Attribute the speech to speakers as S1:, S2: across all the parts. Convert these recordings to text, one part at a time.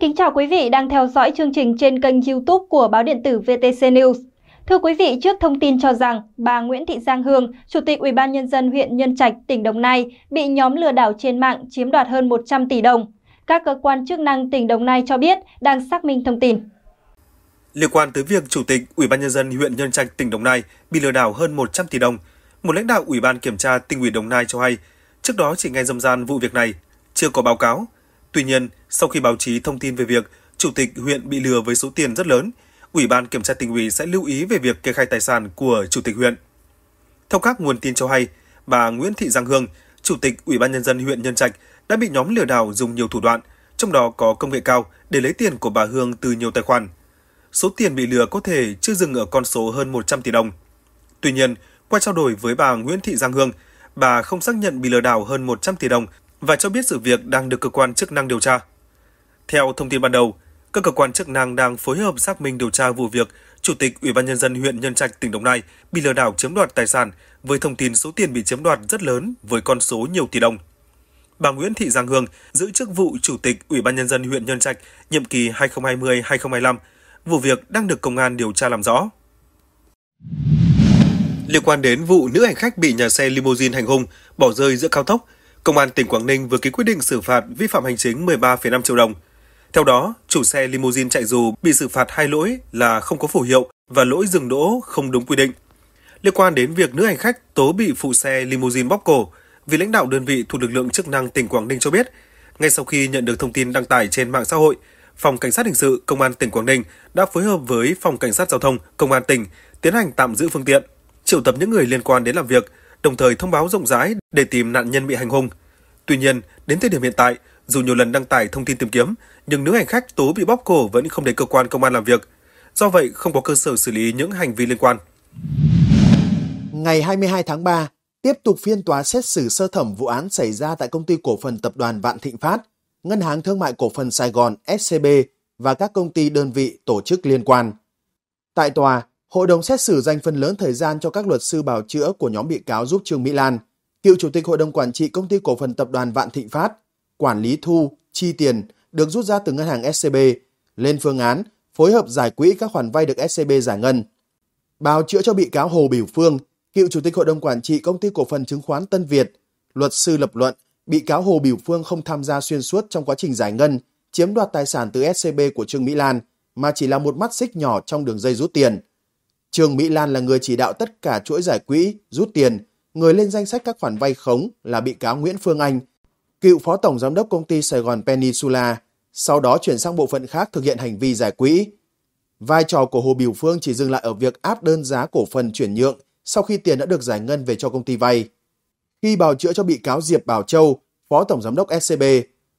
S1: Xin kính chào quý vị đang theo dõi chương trình trên kênh youtube của báo điện tử VTC News. Thưa quý vị, trước thông tin cho rằng bà Nguyễn Thị Giang Hương, Chủ tịch UBND huyện Nhân Trạch, tỉnh Đồng Nai, bị nhóm lừa đảo trên mạng chiếm đoạt hơn 100 tỷ đồng. Các cơ quan chức năng tỉnh Đồng Nai cho biết đang xác minh thông tin. Liên quan tới việc Chủ tịch Ủy ban Nhân dân huyện Nhân Trạch, tỉnh Đồng Nai bị lừa đảo hơn 100 tỷ đồng, một lãnh đạo Ủy ban Kiểm tra tỉnh ủy Đồng Nai cho hay, trước đó chỉ nghe rầm gian vụ việc này, chưa có báo cáo – Tuy nhiên, sau khi báo chí thông tin về việc chủ tịch huyện bị lừa với số tiền rất lớn, Ủy ban kiểm tra tỉnh ủy sẽ lưu ý về việc kê khai tài sản của chủ tịch huyện. Theo các nguồn tin cho hay, bà Nguyễn Thị Giang Hương, chủ tịch Ủy ban nhân dân huyện Nhân Trạch đã bị nhóm lừa đảo dùng nhiều thủ đoạn, trong đó có công nghệ cao để lấy tiền của bà Hương từ nhiều tài khoản. Số tiền bị lừa có thể chưa dừng ở con số hơn 100 tỷ đồng. Tuy nhiên, qua trao đổi với bà Nguyễn Thị Giang Hương, bà không xác nhận bị lừa đảo hơn 100 tỷ đồng và cho biết sự việc đang được cơ quan chức năng điều tra. Theo thông tin ban đầu, các cơ quan chức năng đang phối hợp xác minh điều tra vụ việc Chủ tịch Ủy ban nhân dân huyện Nhân Trạch tỉnh Đồng Nai bị lừa đảo chiếm đoạt tài sản với thông tin số tiền bị chiếm đoạt rất lớn với con số nhiều tỷ đồng. Bà Nguyễn Thị Giang Hương giữ chức vụ Chủ tịch Ủy ban nhân dân huyện Nhân Trạch nhiệm kỳ 2020-2025. Vụ việc đang được công an điều tra làm rõ. Liên quan đến vụ nữ hành khách bị nhà xe limousine hành hung, bỏ rơi giữa cao tốc, Công an tỉnh Quảng Ninh vừa ký quyết định xử phạt vi phạm hành chính 13,5 triệu đồng. Theo đó, chủ xe limousine chạy dù bị xử phạt hai lỗi là không có phù hiệu và lỗi dừng đỗ không đúng quy định. Liên quan đến việc nữ hành khách tố bị phụ xe limousine bóp cổ, vị lãnh đạo đơn vị thuộc lực lượng chức năng tỉnh Quảng Ninh cho biết, ngay sau khi nhận được thông tin đăng tải trên mạng xã hội, Phòng Cảnh sát Hình sự Công an tỉnh Quảng Ninh đã phối hợp với Phòng Cảnh sát Giao thông Công an tỉnh tiến hành tạm giữ phương tiện, triệu tập những người liên quan đến làm việc, đồng thời thông báo rộng rãi để tìm nạn nhân bị hành hung. Tuy nhiên, đến thời điểm hiện tại, dù nhiều lần đăng tải thông tin tìm kiếm, nhưng nữ hành khách tố bị bóp cổ vẫn không đến cơ quan công an làm việc. Do vậy, không có cơ sở xử lý những hành vi liên quan.
S2: Ngày 22 tháng 3, tiếp tục phiên tòa xét xử sơ thẩm vụ án xảy ra tại công ty cổ phần tập đoàn Vạn Thịnh Phát, Ngân hàng Thương mại Cổ phần Sài Gòn SCB và các công ty đơn vị tổ chức liên quan. Tại tòa, hội đồng xét xử dành phần lớn thời gian cho các luật sư bào chữa của nhóm bị cáo giúp Trương Mỹ Lan, cựu chủ tịch hội đồng quản trị công ty cổ phần tập đoàn Vạn Thịnh Phát, quản lý thu, chi tiền được rút ra từ ngân hàng SCB, lên phương án phối hợp giải quỹ các khoản vay được SCB giải ngân. Bào chữa cho bị cáo Hồ Biểu Phương, cựu chủ tịch hội đồng quản trị công ty cổ phần chứng khoán Tân Việt, luật sư lập luận bị cáo Hồ Biểu Phương không tham gia xuyên suốt trong quá trình giải ngân, chiếm đoạt tài sản từ SCB của Trương Mỹ Lan, mà chỉ là một mắt xích nhỏ trong đường dây rút tiền. Trương Mỹ Lan là người chỉ đạo tất cả chuỗi giải quỹ, rút tiền, người lên danh sách các khoản vay khống là bị cáo Nguyễn Phương Anh, cựu phó tổng giám đốc công ty Sài Gòn Peninsula, sau đó chuyển sang bộ phận khác thực hiện hành vi giải quỹ. Vai trò của Hồ Biểu Phương chỉ dừng lại ở việc áp đơn giá cổ phần chuyển nhượng sau khi tiền đã được giải ngân về cho công ty vay. Khi bào chữa cho bị cáo Diệp Bảo Châu, phó tổng giám đốc SCB,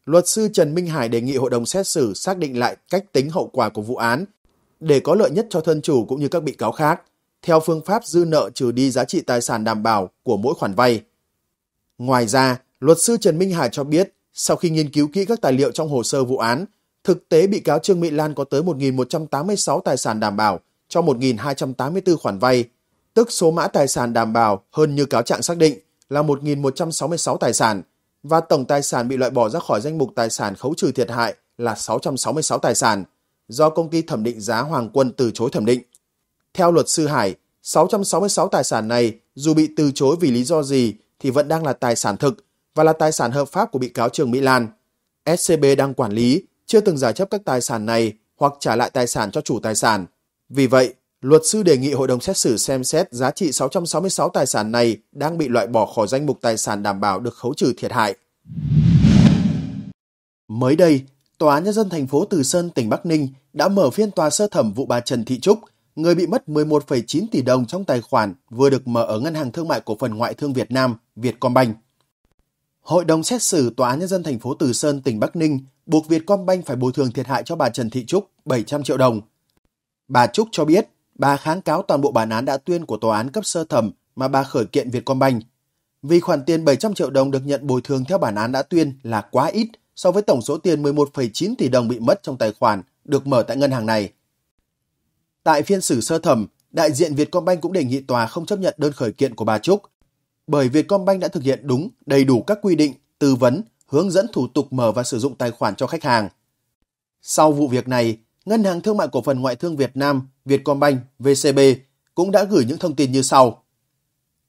S2: luật sư Trần Minh Hải đề nghị hội đồng xét xử xác định lại cách tính hậu quả của vụ án để có lợi nhất cho thân chủ cũng như các bị cáo khác, theo phương pháp dư nợ trừ đi giá trị tài sản đảm bảo của mỗi khoản vay. Ngoài ra, luật sư Trần Minh Hà cho biết, sau khi nghiên cứu kỹ các tài liệu trong hồ sơ vụ án, thực tế bị cáo Trương Mỹ Lan có tới 1.186 tài sản đảm bảo cho 1.284 khoản vay, tức số mã tài sản đảm bảo hơn như cáo trạng xác định là 1.166 tài sản và tổng tài sản bị loại bỏ ra khỏi danh mục tài sản khấu trừ thiệt hại là 666 tài sản – do công ty thẩm định giá Hoàng Quân từ chối thẩm định. Theo luật sư Hải, 666 tài sản này dù bị từ chối vì lý do gì thì vẫn đang là tài sản thực và là tài sản hợp pháp của bị cáo Trương Mỹ Lan. SCB đang quản lý, chưa từng giải chấp các tài sản này hoặc trả lại tài sản cho chủ tài sản. Vì vậy, luật sư đề nghị hội đồng xét xử xem xét giá trị 666 tài sản này đang bị loại bỏ khỏi danh mục tài sản đảm bảo được khấu trừ thiệt hại. Mới đây, Tòa án Nhân dân thành phố Từ Sơn, tỉnh Bắc Ninh đã mở phiên tòa sơ thẩm vụ bà Trần Thị Trúc, người bị mất 11,9 tỷ đồng trong tài khoản vừa được mở ở Ngân hàng Thương mại Cổ phần Ngoại thương Việt Nam, Vietcombank. Hội đồng xét xử Tòa án Nhân dân thành phố Từ Sơn, tỉnh Bắc Ninh buộc Vietcombank phải bồi thường thiệt hại cho bà Trần Thị Trúc 700 triệu đồng. Bà Trúc cho biết, bà kháng cáo toàn bộ bản án đã tuyên của tòa án cấp sơ thẩm mà bà khởi kiện Vietcombank. Vì khoản tiền 700 triệu đồng được nhận bồi thường theo bản án đã tuyên là quá ít so với tổng số tiền 11,9 tỷ đồng bị mất trong tài khoản được mở tại ngân hàng này. Tại phiên xử sơ thẩm, đại diện Vietcombank cũng đề nghị tòa không chấp nhận đơn khởi kiện của bà Trúc, bởi Vietcombank đã thực hiện đúng, đầy đủ các quy định, tư vấn, hướng dẫn thủ tục mở và sử dụng tài khoản cho khách hàng. Sau vụ việc này, Ngân hàng Thương mại Cổ phần Ngoại thương Việt Nam Vietcombank VCB cũng đã gửi những thông tin như sau.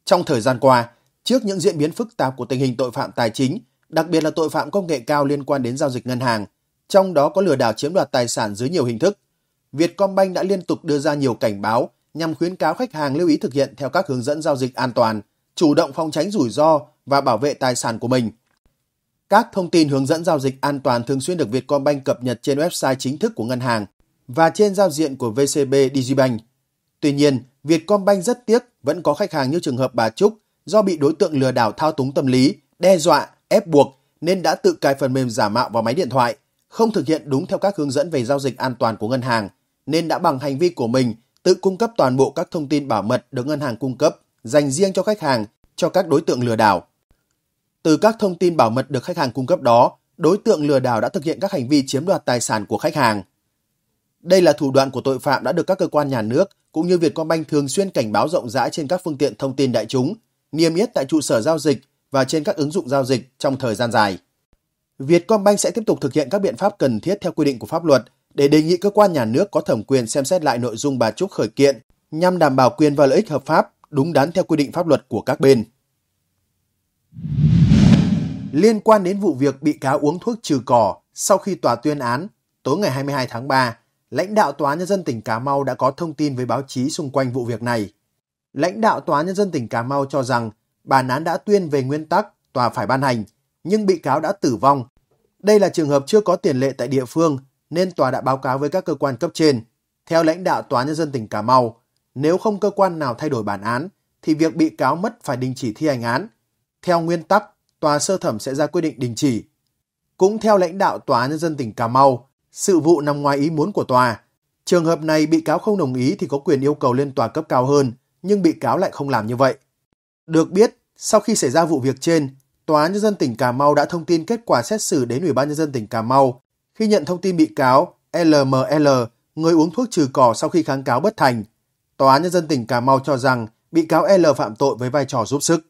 S2: Trong thời gian qua, trước những diễn biến phức tạp của tình hình tội phạm tài chính, đặc biệt là tội phạm công nghệ cao liên quan đến giao dịch ngân hàng – trong đó có lừa đảo chiếm đoạt tài sản dưới nhiều hình thức. Vietcombank đã liên tục đưa ra nhiều cảnh báo nhằm khuyến cáo khách hàng lưu ý thực hiện theo các hướng dẫn giao dịch an toàn, chủ động phòng tránh rủi ro và bảo vệ tài sản của mình. Các thông tin hướng dẫn giao dịch an toàn thường xuyên được Vietcombank cập nhật trên website chính thức của ngân hàng và trên giao diện của VCB Digibank. Tuy nhiên, Vietcombank rất tiếc vẫn có khách hàng như trường hợp bà Trúc do bị đối tượng lừa đảo thao túng tâm lý, đe dọa, ép buộc nên đã tự cài phần mềm giả mạo vào máy điện thoại – không thực hiện đúng theo các hướng dẫn về giao dịch an toàn của ngân hàng, nên đã bằng hành vi của mình tự cung cấp toàn bộ các thông tin bảo mật được ngân hàng cung cấp dành riêng cho khách hàng cho các đối tượng lừa đảo. Từ các thông tin bảo mật được khách hàng cung cấp đó, đối tượng lừa đảo đã thực hiện các hành vi chiếm đoạt tài sản của khách hàng. Đây là thủ đoạn của tội phạm đã được các cơ quan nhà nước cũng như Vietcombank thường xuyên cảnh báo rộng rãi trên các phương tiện thông tin đại chúng, niêm yết tại trụ sở giao dịch và trên các ứng dụng giao dịch trong thời gian dài. Vietcombank sẽ tiếp tục thực hiện các biện pháp cần thiết theo quy định của pháp luật để đề nghị cơ quan nhà nước có thẩm quyền xem xét lại nội dung bà Trúc khởi kiện nhằm đảm bảo quyền và lợi ích hợp pháp đúng đắn theo quy định pháp luật của các bên. Liên quan đến vụ việc bị cáo uống thuốc trừ cỏ sau khi tòa tuyên án, tối ngày 22 tháng 3, lãnh đạo Tòa Nhân dân tỉnh Cà Mau đã có thông tin với báo chí xung quanh vụ việc này. Lãnh đạo Tòa Nhân dân tỉnh Cà Mau cho rằng bản án đã tuyên về nguyên tắc tòa phải ban hành – nhưng bị cáo đã tử vong. Đây là trường hợp chưa có tiền lệ tại địa phương nên tòa đã báo cáo với các cơ quan cấp trên. Theo lãnh đạo Tòa Nhân dân tỉnh Cà Mau, nếu không cơ quan nào thay đổi bản án thì việc bị cáo mất phải đình chỉ thi hành án. Theo nguyên tắc, tòa sơ thẩm sẽ ra quyết định đình chỉ. Cũng theo lãnh đạo Tòa Nhân dân tỉnh Cà Mau, sự vụ nằm ngoài ý muốn của tòa. Trường hợp này bị cáo không đồng ý thì có quyền yêu cầu lên tòa cấp cao hơn, nhưng bị cáo lại không làm như vậy. Được biết, sau khi xảy ra vụ việc trên, Tòa án Nhân dân tỉnh Cà Mau đã thông tin kết quả xét xử đến Ủy ban Nhân dân tỉnh Cà Mau. Khi nhận thông tin bị cáo LML, người uống thuốc trừ cỏ sau khi kháng cáo bất thành, Tòa án Nhân dân tỉnh Cà Mau cho rằng bị cáo L phạm tội với vai trò giúp sức.